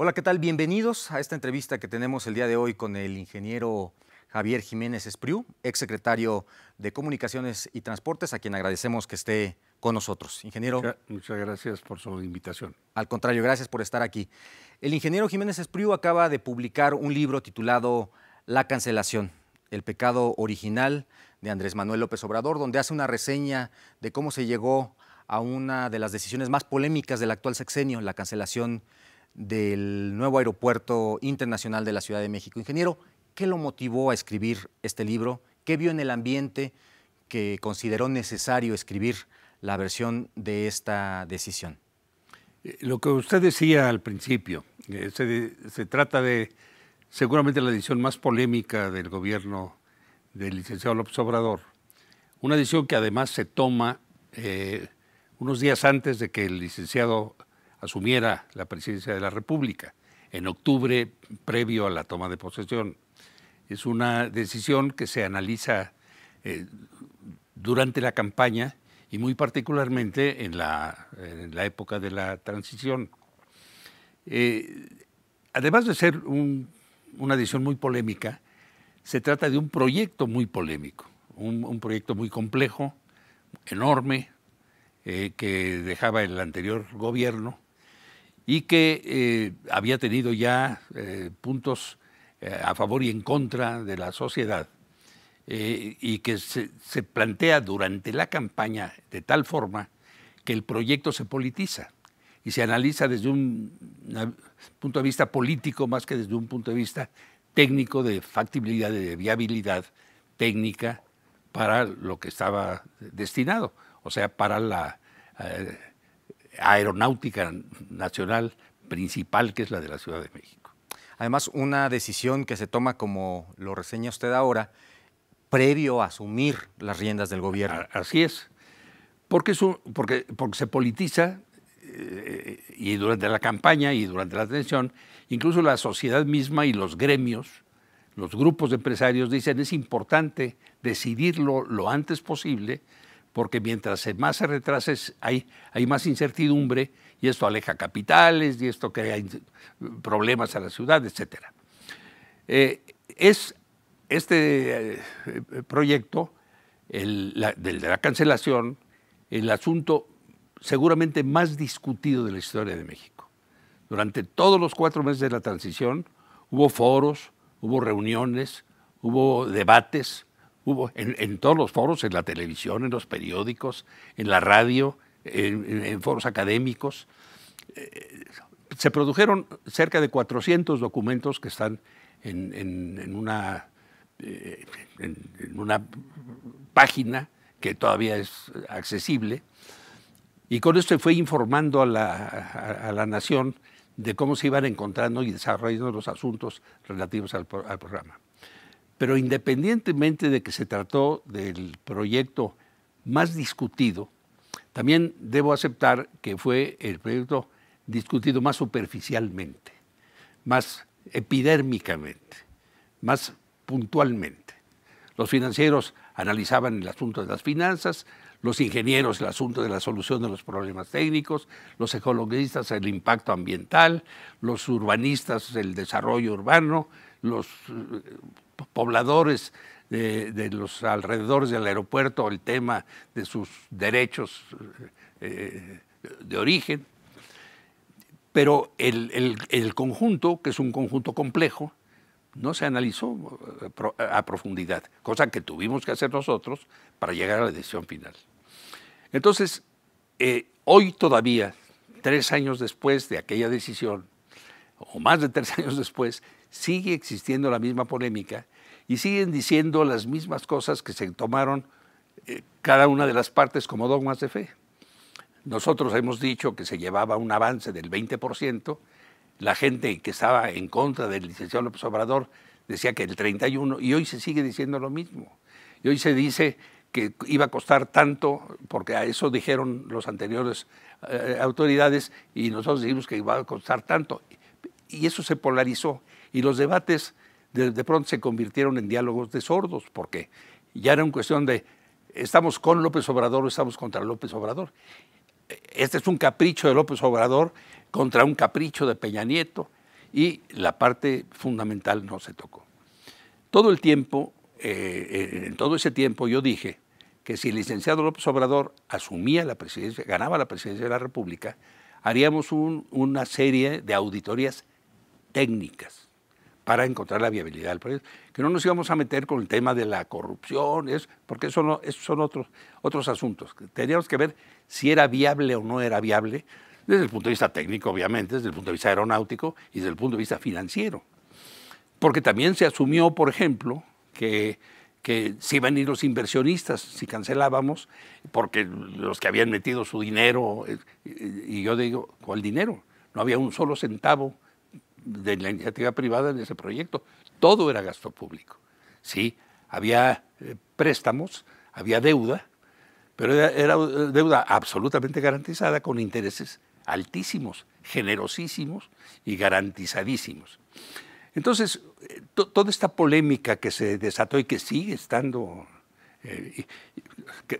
Hola, ¿qué tal? Bienvenidos a esta entrevista que tenemos el día de hoy con el ingeniero Javier Jiménez Espriu, exsecretario de Comunicaciones y Transportes, a quien agradecemos que esté con nosotros. Ingeniero. Muchas, gracias por su invitación. Al contrario, gracias por estar aquí. El ingeniero Jiménez Espriu acaba de publicar un libro titulado La cancelación, el pecado original de Andrés Manuel López Obrador, donde hace una reseña de cómo se llegó a una de las decisiones más polémicas del actual sexenio, la cancelación del nuevo aeropuerto internacional de la Ciudad de México. Ingeniero, ¿qué lo motivó a escribir este libro? ¿Qué vio en el ambiente que consideró necesario escribir la versión de esta decisión? Eh, lo que usted decía al principio, eh, se, trata de seguramente la decisión más polémica del gobierno del licenciado López Obrador. Una decisión que además se toma eh, unos días antes de que el licenciado asumiera la presidencia de la República en octubre previo a la toma de posesión. Es una decisión que se analiza eh, durante la campaña y muy particularmente en la, época de la transición. Eh, además de ser una decisión muy polémica, se trata de un proyecto muy polémico, un, proyecto muy complejo, enorme, eh, que dejaba el anterior gobierno y que eh, había tenido ya eh, puntos eh, a favor y en contra de la sociedad, y que se, plantea durante la campaña de tal forma que el proyecto se politiza y se analiza desde un punto de vista político más que desde un punto de vista técnico de factibilidad, de viabilidad técnica para lo que estaba destinado, o sea, para la aeronáutica nacional principal que es la de la Ciudad de México. Además, una decisión que se toma, como lo reseña usted ahora, previo a asumir las riendas del gobierno. Así es, porque, porque, porque se politiza eh, y durante la campaña y durante la atención, incluso la sociedad misma y los gremios, los grupos de empresarios dicen es importante decidirlo lo antes posible porque mientras más se retrase hay, más incertidumbre y esto aleja capitales y esto crea problemas a la ciudad, etc. Eh, es este eh, proyecto el, de la cancelación el asunto seguramente más discutido de la historia de México. Durante todos los cuatro meses de la transición hubo foros, hubo reuniones, hubo debates, hubo en, todos los foros, en la televisión, en los periódicos, en la radio, en, foros académicos. Eh, se produjeron cerca de 400 documentos que están eh, en, una, página que todavía es accesible. Y con esto fue informando a la, nación de cómo se iban encontrando y desarrollando los asuntos relativos al programa. Pero independientemente de que se trató del proyecto más discutido, también debo aceptar que fue el proyecto discutido más superficialmente, más epidérmicamente, más puntualmente. Los financieros analizaban el asunto de las finanzas, los ingenieros el asunto de la solución de los problemas técnicos, los ecologistas el impacto ambiental, los urbanistas el desarrollo urbano, los pobladores de, los alrededores del aeropuerto el tema de sus derechos eh, de origen, pero el, conjunto, que es un conjunto complejo, no se analizó eh, eh, a profundidad, cosa que tuvimos que hacer nosotros para llegar a la decisión final. Entonces, hoy todavía, tres años después de aquella decisión, o más de tres años después, sigue existiendo la misma polémica y siguen diciendo las mismas cosas que se tomaron eh, cada una de las partes como dogmas de fe. Nosotros hemos dicho que se llevaba un avance del 20%, la gente que estaba en contra del licenciado López Obrador decía que el 31%, y hoy se sigue diciendo lo mismo. Y hoy se dice que iba a costar tanto, porque a eso dijeron los anteriores eh, autoridades, y nosotros dijimos que iba a costar tanto. Y eso se polarizó y los debates de, pronto se convirtieron en diálogos de sordos, porque ya era una cuestión de estamos con López Obrador o estamos contra López Obrador. Este es un capricho de López Obrador contra un capricho de Peña Nieto y la parte fundamental no se tocó. Todo el tiempo, eh, eh, en todo ese tiempo yo dije que si el licenciado López Obrador asumía la presidencia, ganaba la presidencia de la República, haríamos una serie de auditorías técnicas para encontrar la viabilidad del proyecto. Que no nos íbamos a meter con el tema de la corrupción, es, porque esos son otros, otros asuntos. Teníamos que ver si era viable o no era viable, desde el punto de vista técnico, obviamente, desde el punto de vista aeronáutico y desde el punto de vista financiero. Porque también se asumió, por ejemplo, que, si iban a ir los inversionistas si cancelábamos, porque los que habían metido su dinero, eh, y yo digo, ¿cuál dinero? No había un solo centavo de la iniciativa privada en ese proyecto. Todo era gasto público. Sí, había eh, préstamos, había deuda, pero era, eh, deuda absolutamente garantizada con intereses altísimos, generosísimos y garantizadísimos. Entonces, eh, toda esta polémica que se desató y que sigue estando,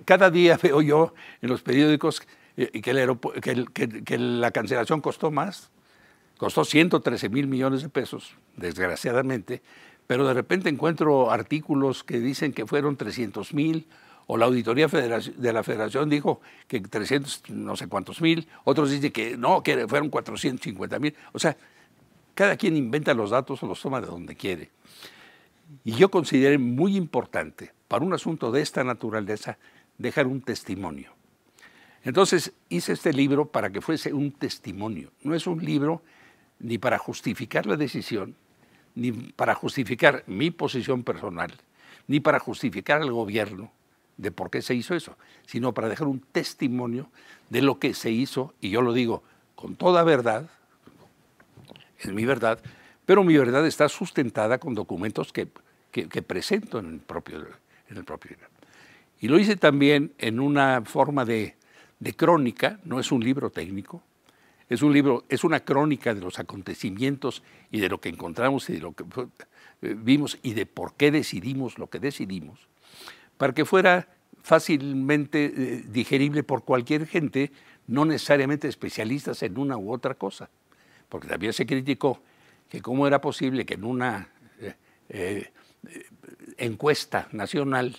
cada día veo yo en los periódicos que la cancelación costó más Costó 113 mil millones de pesos, desgraciadamente, pero de repente encuentro artículos que dicen que fueron 300 mil, o la auditoría de la federación dijo que 300, no sé cuántos mil, otros dicen que no, que fueron 450 mil. O sea, cada quien inventa los datos o los toma de donde quiere. Y yo consideré muy importante para un asunto de esta naturaleza dejar un testimonio. Entonces hice este libro para que fuese un testimonio. No es un libro ni para justificar la decisión, ni para justificar mi posición personal, ni para justificar al gobierno de por qué se hizo eso, sino para dejar un testimonio de lo que se hizo, y yo lo digo con toda verdad, es mi verdad, pero mi verdad está sustentada con documentos que, presento en el, propio, en Y lo hice también en una forma de crónica, no es un libro técnico, es un libro, es una crónica de los acontecimientos y de lo que encontramos y de lo que eh, vimos y de por qué decidimos lo que decidimos, para que fuera fácilmente eh, digerible por cualquier gente, no necesariamente especialistas en una u otra cosa, porque también se criticó que cómo era posible que en una eh, encuesta nacional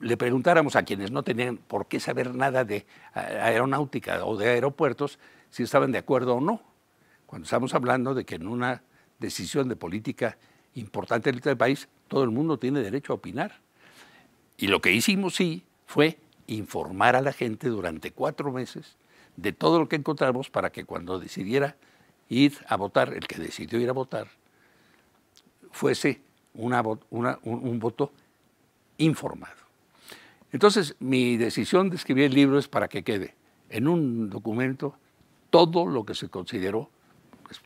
le preguntáramos a quienes no tenían por qué saber nada de aeronáutica o de aeropuertos si estaban de acuerdo o no. Cuando estamos hablando de que en una decisión de política importante del este país, todo el mundo tiene derecho a opinar. Y lo que hicimos sí fue informar a la gente durante cuatro meses de todo lo que encontramos para que cuando decidiera ir a votar, el que decidió ir a votar, fuese un, voto informado. Entonces, mi decisión de escribir el libro es para que quede en un documento todo lo que se consideró, pues,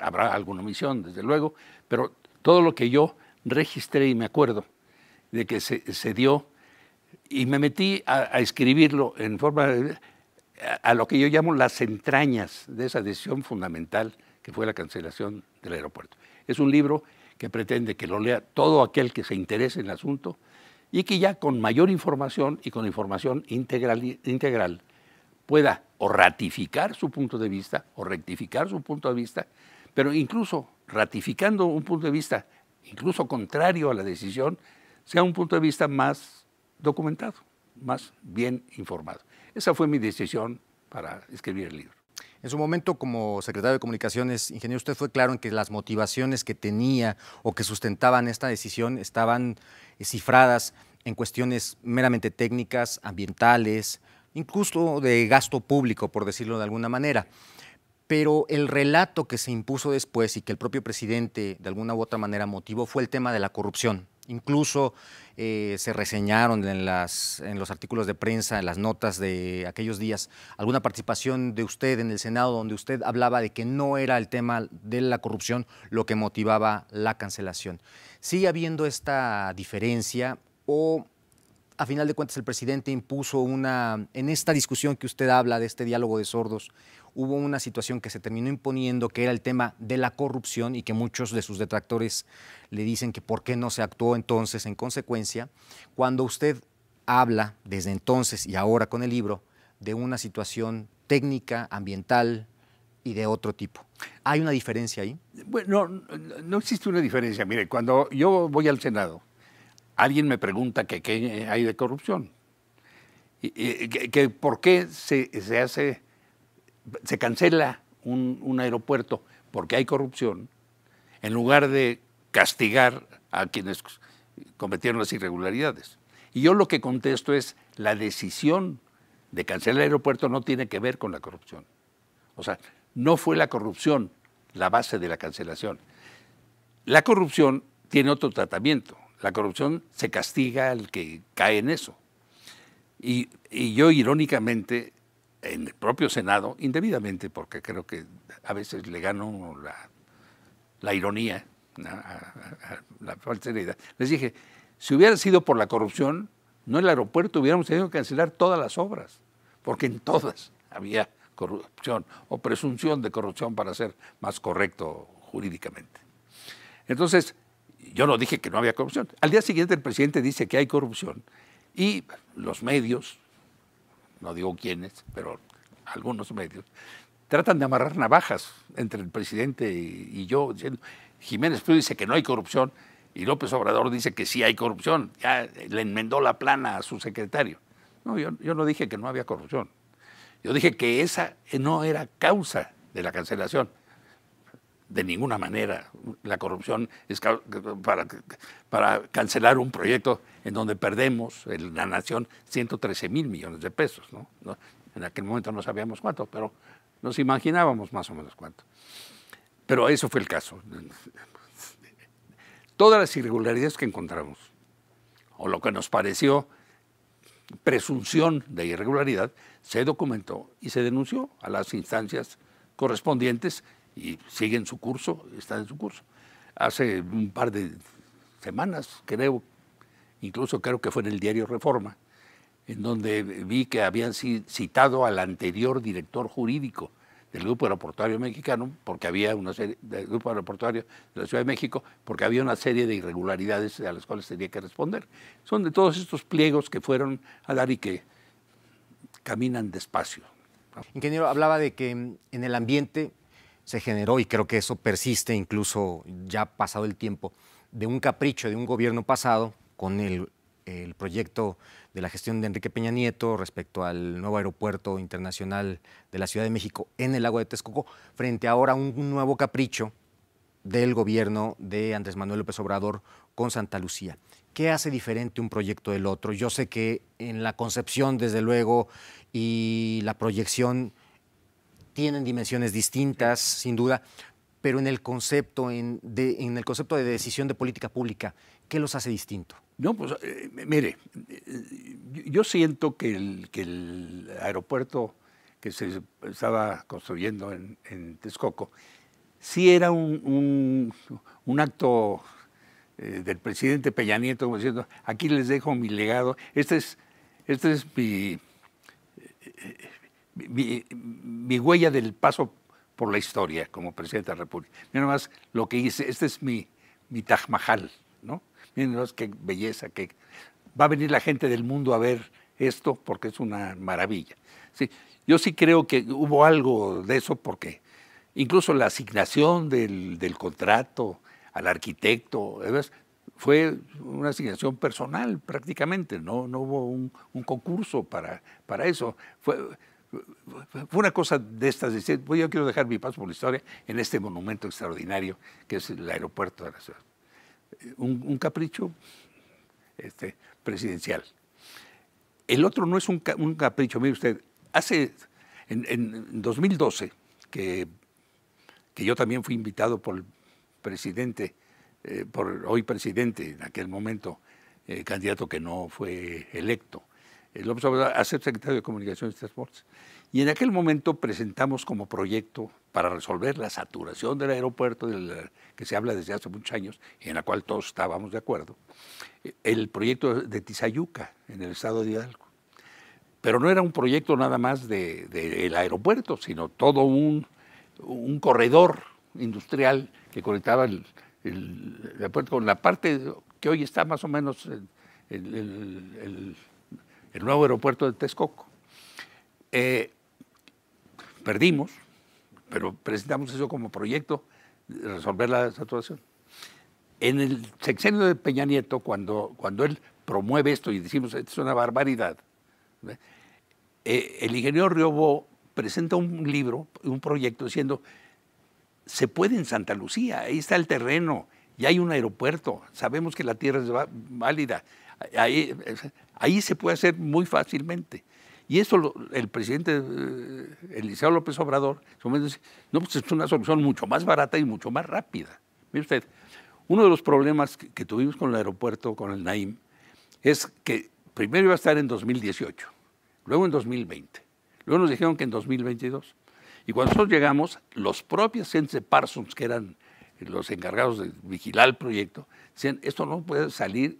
habrá alguna omisión, desde luego, pero todo lo que yo registré y me acuerdo de que se, dio, y me metí a, escribirlo en forma a, lo que yo llamo las entrañas de esa decisión fundamental que fue la cancelación del aeropuerto. Es un libro que pretende que lo lea todo aquel que se interese en el asunto y que ya con mayor información y con información integral, integral pueda o ratificar su punto de vista o rectificar su punto de vista, pero incluso ratificando un punto de vista, incluso contrario a la decisión, sea un punto de vista más documentado, más bien informado. Esa fue mi decisión para escribir el libro. En su momento como secretario de Comunicaciones, ingeniero, usted fue claro en que las motivaciones que tenía o que sustentaban esta decisión estaban eh, cifradas en cuestiones meramente técnicas, ambientales, incluso de gasto público, por decirlo de alguna manera. Pero el relato que se impuso después y que el propio presidente de alguna u otra manera motivó fue el tema de la corrupción. Incluso eh, se reseñaron en, en los artículos de prensa, en las notas de aquellos días, alguna participación de usted en el Senado donde usted hablaba de que no era el tema de la corrupción lo que motivaba la cancelación. ¿Sigue habiendo esta diferencia o a final de cuentas, el presidente impuso una, en esta discusión que usted habla de este diálogo de sordos, hubo una situación que se terminó imponiendo, que era el tema de la corrupción y que muchos de sus detractores le dicen que por qué no se actuó entonces en consecuencia. Cuando usted habla desde entonces y ahora con el libro de una situación técnica, ambiental y de otro tipo. ¿Hay una diferencia ahí? Bueno, no, no existe una diferencia. Mire, cuando yo voy al Senado, Alguien me pregunta que qué hay de corrupción. que, por qué se, hace, se cancela un, un aeropuerto porque hay corrupción, en lugar de castigar a quienes cometieron las irregularidades. Y yo lo que contesto es, la decisión de cancelar el aeropuerto no tiene que ver con la corrupción. O sea, no fue la corrupción la base de la cancelación. La corrupción tiene otro tratamiento. La corrupción se castiga al que cae en eso. Y, yo irónicamente, en el propio Senado, indebidamente, porque creo que a veces le gano la, la ironía, a, la falsedad, les dije, si hubiera sido por la corrupción, no el aeropuerto hubiéramos tenido que cancelar todas las obras, porque en todas había corrupción o presunción de corrupción para ser más correcto jurídicamente. Entonces, yo no dije que no había corrupción. Al día siguiente el presidente dice que hay corrupción y los medios, no digo quiénes, pero algunos medios, tratan de amarrar navajas entre el presidente y, yo, diciendo, Jiménez Pío dice que no hay corrupción y López Obrador dice que sí hay corrupción, ya le enmendó la plana a su secretario. No, yo, yo no dije que no había corrupción, yo dije que esa no era causa de la cancelación de ninguna manera. La corrupción es para, para cancelar un proyecto en donde perdemos en la nación 113 mil millones de pesos. En aquel momento no sabíamos cuánto, pero nos imaginábamos más o menos cuánto. Pero eso fue el caso. Todas las irregularidades que encontramos, o lo que nos pareció presunción de irregularidad, se documentó y se denunció a las instancias correspondientes y sigue en su curso, está en su curso. Hace un par de semanas, creo, incluso creo que fue en el diario Reforma, en donde vi que habían citado al anterior director jurídico del Grupo Aeroportuario Mexicano, porque había una serie, del Grupo Aeroportuario de la Ciudad de México, porque había una serie de irregularidades a las cuales tenía que responder. Son de todos estos pliegos que fueron a dar y que caminan despacio. Ingeniero, hablaba de que en el ambiente se generó, y creo que eso persiste incluso ya pasado el tiempo, de un capricho de un gobierno pasado con el, proyecto de la gestión de Enrique Peña Nieto respecto al nuevo aeropuerto internacional de la Ciudad de México en el lago de Texcoco, frente ahora a un nuevo capricho del gobierno de Andrés Manuel López Obrador con Santa Lucía. ¿Qué hace diferente un proyecto del otro? Yo sé que en la concepción, desde luego, y la proyección tienen dimensiones distintas, sin duda, pero en el concepto, en, de, el concepto de decisión de política pública, ¿qué los hace distinto? No, pues eh, mire, eh, yo siento que el, aeropuerto que se estaba construyendo en, Texcoco sí era un, acto eh, del presidente Peña Nieto, como diciendo, aquí les dejo mi legado, este es, este es mi mi, huella del paso por la historia como presidente de la República. Miren nomás lo que hice, este es mi, mi Taj Mahal, ¿no? Miren nomás qué belleza, que va a venir la gente del mundo a ver esto porque es una maravilla. Sí, yo sí creo que hubo algo de eso porque incluso la asignación del, del contrato al arquitecto, fue una asignación personal prácticamente, no, no hubo un, un concurso para, para eso. Fue, fue una cosa de estas, decir, pues yo quiero dejar mi paso por la historia en este monumento extraordinario que es el aeropuerto de la ciudad. Un, capricho este, presidencial. El otro no es un, capricho, mire usted, hace en, 2012, que, que, yo también fui invitado por el presidente, eh, por hoy presidente en aquel momento, eh, candidato que no fue electo, López Obrador a ser secretario de Comunicaciones y Transportes. Y en aquel momento presentamos como proyecto para resolver la saturación del aeropuerto, del, que se habla desde hace muchos años, y en la cual todos estábamos de acuerdo, el proyecto de Tizayuca, en el estado de Hidalgo. Pero no era un proyecto nada más del aeropuerto, sino todo un, corredor industrial que conectaba el, aeropuerto con la parte que hoy está más o menos el el nuevo aeropuerto de Texcoco. Eh, perdimos, pero presentamos eso como proyecto de resolver la situación. En el sexenio de Peña Nieto, cuando, cuando él promueve esto y decimos, esto es una barbaridad, eh, el ingeniero Riobó presenta un libro, un proyecto diciendo, se puede en Santa Lucía, ahí está el terreno, ya hay un aeropuerto, sabemos que la tierra es válida, Ahí, ahí se puede hacer muy fácilmente. Y eso el presidente el eh, Eliseo López Obrador, en su momento dice, no, pues es una solución mucho más barata y mucho más rápida. Mire usted, uno de los problemas que, tuvimos con el aeropuerto, con el Naim, es que primero iba a estar en 2018, luego en 2020, luego nos dijeron que en 2022. Y cuando nosotros llegamos, los propios sense Parsons, que eran los encargados de vigilar el proyecto, decían, esto no puede salir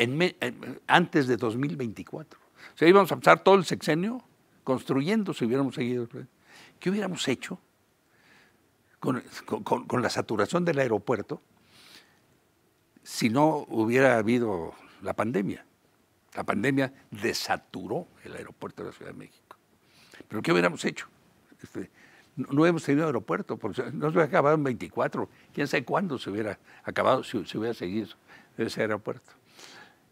eh, antes de 2024. O sea, íbamos a pasar todo el sexenio construyendo si hubiéramos seguido ¿Qué hubiéramos hecho con, la saturación del aeropuerto si no hubiera habido la pandemia? La pandemia desaturó el aeropuerto de la Ciudad de México. ¿Pero qué hubiéramos hecho? Este, no, hubiéramos hemos tenido aeropuerto, porque no se hubiera acabado en 24. ¿Quién sabe cuándo se hubiera acabado, si hubiera seguido ese aeropuerto?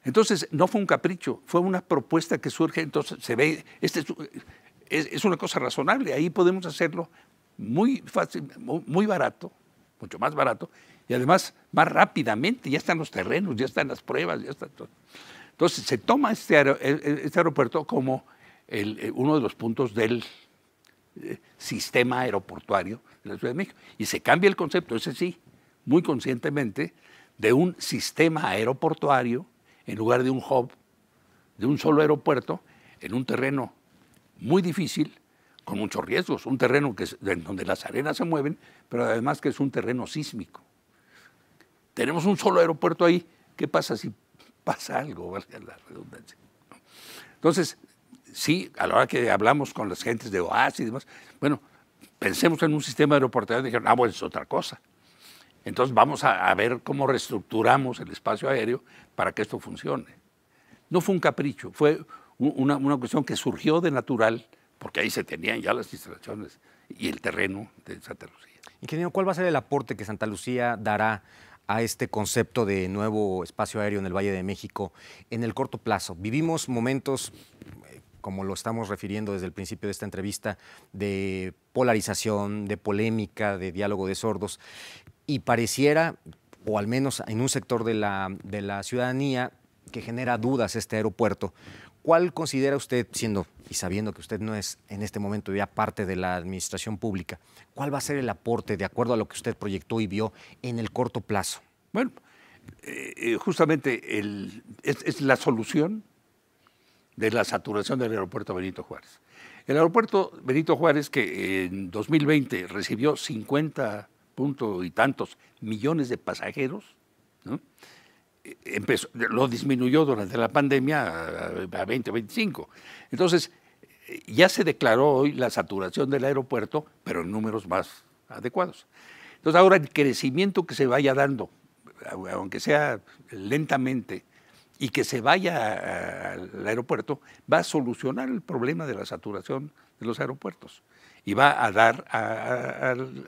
Entonces, no fue un capricho, fue una propuesta que surge, entonces se ve, este es, una cosa razonable, ahí podemos hacerlo muy fácil, muy barato, mucho más barato, y además más rápidamente, ya están los terrenos, ya están las pruebas, ya está todo. Entonces se toma este, e, e, este aeropuerto como eh, uno de los puntos del eh, sistema aeroportuario de la Ciudad de México. Y se cambia el concepto, ese sí, muy conscientemente, de un sistema aeroportuario en lugar de un hub, de un solo aeropuerto, en un terreno muy difícil, con muchos riesgos, un terreno que es, en donde las arenas se mueven, pero además que es un terreno sísmico. Tenemos un solo aeropuerto ahí, ¿qué pasa si pasa algo? Entonces, sí, a la hora que hablamos con las gentes de OAS y demás, bueno, pensemos en un sistema aeroportuario, dijeron, ah, bueno, es otra cosa. Entonces vamos a, ver cómo reestructuramos el espacio aéreo para que esto funcione. No fue un capricho, fue una cuestión que surgió de natural, porque ahí se tenían ya las instalaciones y el terreno de Santa Lucía. Ingeniero, ¿cuál va a ser el aporte que Santa Lucía dará a este concepto de nuevo espacio aéreo en el Valle de México en el corto plazo? Vivimos momentos eh, como lo estamos refiriendo desde el principio de esta entrevista, de polarización, de polémica, de diálogo de sordos y pareciera, o al menos en un sector de la, ciudadanía, que genera dudas este aeropuerto. ¿Cuál considera usted, siendo y sabiendo que usted no es en este momento ya parte de la administración pública, cuál va a ser el aporte de acuerdo a lo que usted proyectó y vio en el corto plazo? Bueno, eh, eh, justamente es, la solución de la saturación del aeropuerto Benito Juárez. El aeropuerto Benito Juárez, que en 2020 recibió 50 punto y tantos millones de pasajeros, e, lo disminuyó durante la pandemia a, 20 20, 25. Entonces, ya se declaró hoy la saturación del aeropuerto, pero en números más adecuados. Entonces, ahora el crecimiento que se vaya dando, aunque sea lentamente, y que se vaya al aeropuerto, va a solucionar el problema de la saturación de los aeropuertos y va a dar al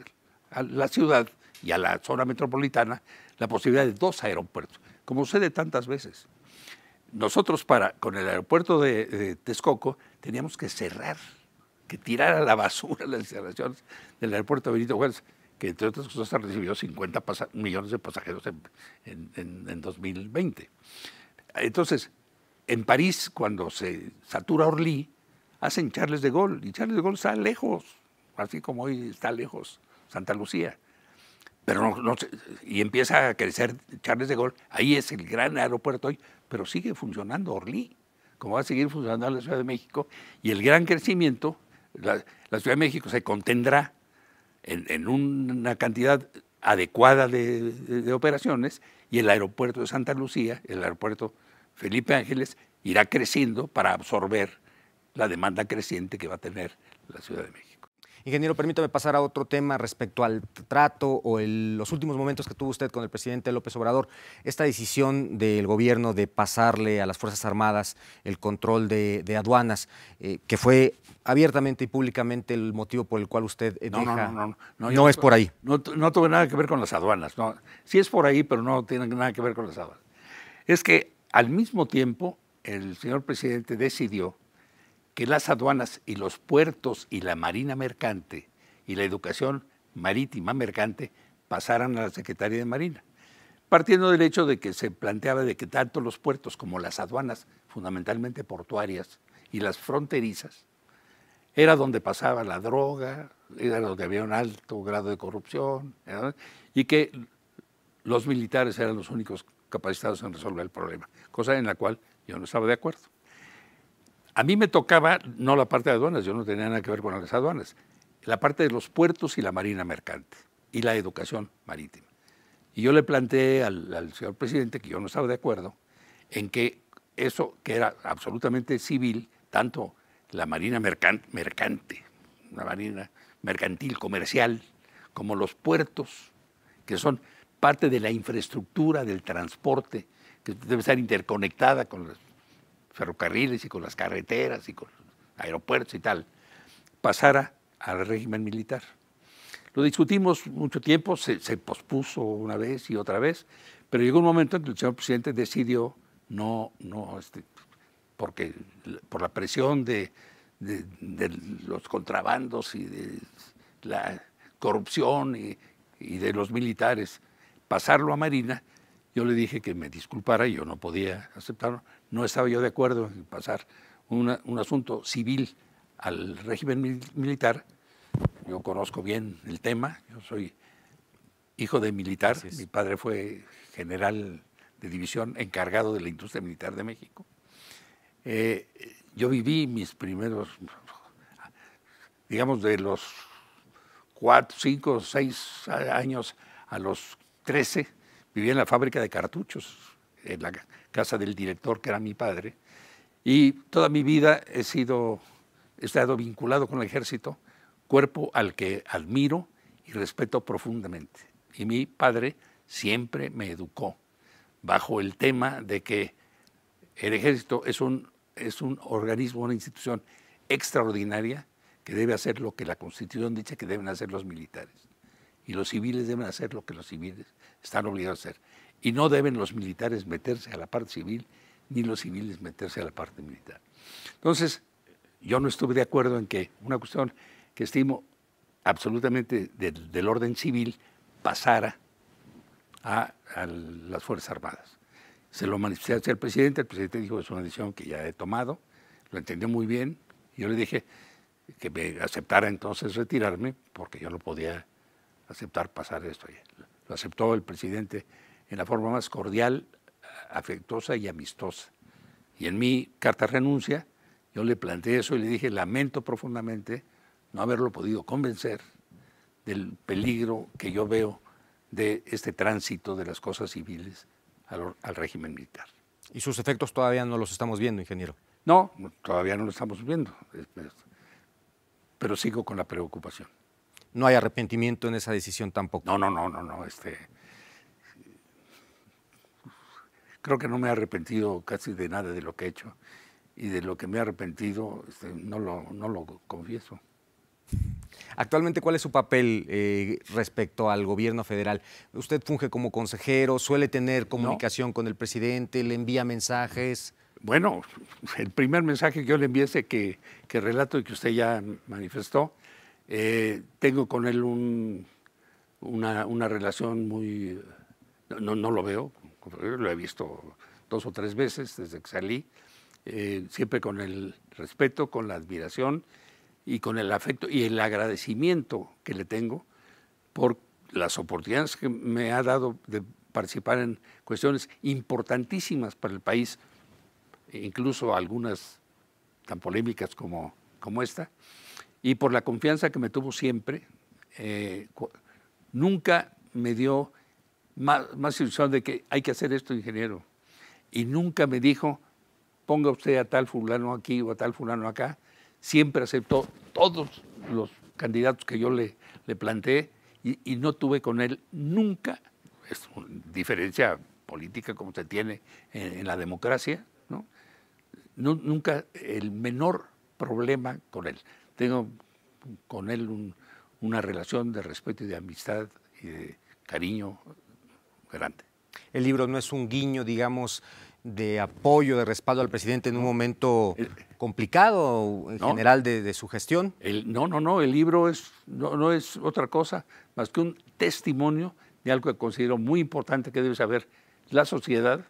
a la ciudad y a la zona metropolitana la posibilidad de dos aeropuertos, como sucede tantas veces. Nosotros para, con el aeropuerto de, Texcoco teníamos que cerrar, que tirar a la basura las instalaciones del aeropuerto Benito Juárez, que entre otras cosas recibido 50 millones de pasajeros en, en 2020. Entonces, en París, cuando se satura Orly, hacen Charles de Gaulle, y Charles de Gaulle está lejos, así como hoy está lejos. Santa Lucía. Pero no, y empieza a crecer Charles de Gaulle. Ahí es el gran aeropuerto hoy, pero sigue funcionando Orly, como va a seguir funcionando la Ciudad de México. Y el gran crecimiento, la, Ciudad de México se contendrá en, una cantidad adecuada de operaciones y el aeropuerto de Santa Lucía, el aeropuerto Felipe Ángeles, irá creciendo para absorber la demanda creciente que va a tener la Ciudad de México. Ingeniero, permítame pasar a otro tema respecto al trato o los últimos momentos que tuvo usted con el presidente López Obrador. Esta decisión del gobierno de pasarle a las Fuerzas Armadas el control de, aduanas, eh, que fue abiertamente y públicamente el motivo por el cual usted eh, no, deja, no, no, no, no, no es por ahí. No, no tuve nada que ver con las aduanas. No. Sí es por ahí, pero no tiene nada que ver con las aduanas. Es que al mismo tiempo el señor presidente decidió que las aduanas y los puertos y la marina mercante y la educación marítima mercante pasaran a la Secretaría de Marina, partiendo del hecho de que se planteaba de que tanto los puertos como las aduanas, fundamentalmente portuarias y las fronterizas, era donde pasaba la droga, era donde había un alto grado de corrupción, y que los militares eran los únicos capacitados en resolver el problema, cosa en la cual yo no estaba de acuerdo. A mí me tocaba, no la parte de aduanas, yo no tenía nada que ver con las aduanas, la parte de los puertos y la marina mercante y la educación marítima. Y yo le planteé al, señor presidente que yo no estaba de acuerdo en que eso, que era absolutamente civil, tanto la marina mercante, mercante una marina mercantil, comercial, como los puertos, que son parte de la infraestructura del transporte, que debe estar interconectada con los ferrocarriles y con las carreteras y con aeropuertos y tal, pasara al régimen militar. Lo discutimos mucho tiempo, se, pospuso una vez y otra vez, pero llegó un momento en que el señor presidente decidió no, no, este, porque por la presión de, los contrabandos y de la corrupción y, y, de los militares, pasarlo a Marina, yo le dije que me disculpara, yo no podía aceptarlo, no estaba yo de acuerdo en pasar un asunto civil al régimen militar. Yo conozco bien el tema, yo soy hijo de militar, mi padre fue general de división encargado de la industria militar de México. Eh, yo viví mis primeros, digamos, de los cuatro, cinco, seis años a los trece, viví en la fábrica de cartuchos, en la casa del director, que era mi padre, y toda mi vida he sido, estado vinculado con el ejército, cuerpo al que admiro y respeto profundamente. Y mi padre siempre me educó bajo el tema de que el ejército es es un organismo, una institución extraordinaria que debe hacer lo que la Constitución dice que deben hacer los militares. Y los civiles deben hacer lo que los civiles están obligados a hacer. Y no deben los militares meterse a la parte civil, ni los civiles meterse a la parte militar. Entonces, yo no estuve de acuerdo en que una cuestión que estimo absolutamente del orden civil pasara a, las Fuerzas Armadas. Se lo manifesté al presidente, el presidente dijo, que es una decisión que ya he tomado, lo entendió muy bien, yo le dije que me aceptara entonces retirarme, porque yo no podía aceptar pasar esto. Lo aceptó el presidente en la forma más cordial, afectuosa y amistosa. Y en mi carta renuncia, yo le planteé eso y le dije, lamento profundamente no haberlo podido convencer del peligro que yo veo de este tránsito de las cosas civiles al, régimen militar. ¿Y sus efectos todavía no los estamos viendo, ingeniero? No, todavía no lo estamos viendo, pero sigo con la preocupación. No hay arrepentimiento en esa decisión tampoco. No, no, no, no, no. Este, creo que no me he arrepentido casi de nada de lo que he hecho. Y de lo que me he arrepentido, este, no, lo, no lo confieso. Actualmente, ¿cuál es su papel eh, respecto al gobierno federal? ¿Usted funge como consejero? ¿Suele tener comunicación con el presidente? ¿Le envía mensajes? Bueno, el primer mensaje que yo le envié que, que relato y que usted ya manifestó. Eh, tengo con él una, una, relación muy... no, lo veo, lo he visto dos o tres veces desde que salí, eh, siempre con el respeto, con la admiración y con el afecto y el agradecimiento que le tengo por las oportunidades que me ha dado de participar en cuestiones importantísimas para el país, incluso algunas tan polémicas como, como esta, y por la confianza que me tuvo siempre. Eh, nunca me dio más, más ilusión de que hay que hacer esto, ingeniero. Y nunca me dijo, ponga usted a tal fulano aquí o a tal fulano acá. Siempre aceptó todos los candidatos que yo le, le planteé y, no tuve con él nunca, es una diferencia política como se tiene en, la democracia, ¿no? ¿no? nunca el menor problema con él. Tengo con él una relación de respeto y de amistad y de cariño el libro no es un guiño, digamos, de apoyo, de respaldo al presidente en un momento eh, complicado en eh, general de, su gestión? no, no, no, el libro es, no, es otra cosa más que un testimonio de algo que considero muy importante que debe saber la sociedad,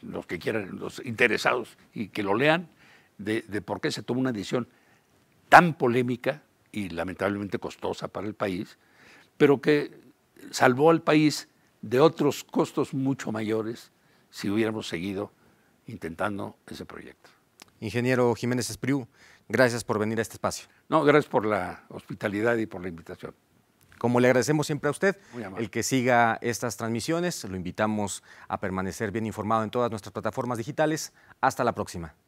los que quieran, los interesados y que lo lean, de, de por qué se tomó una decisión tan polémica y lamentablemente costosa para el país, pero que salvó al país de otros costos mucho mayores si hubiéramos seguido intentando ese proyecto. Ingeniero Jiménez Espriu, gracias por venir a este espacio. No, gracias por la hospitalidad y por la invitación. Como le agradecemos siempre a usted, el que siga estas transmisiones, lo invitamos a permanecer bien informado en todas nuestras plataformas digitales. Hasta la próxima.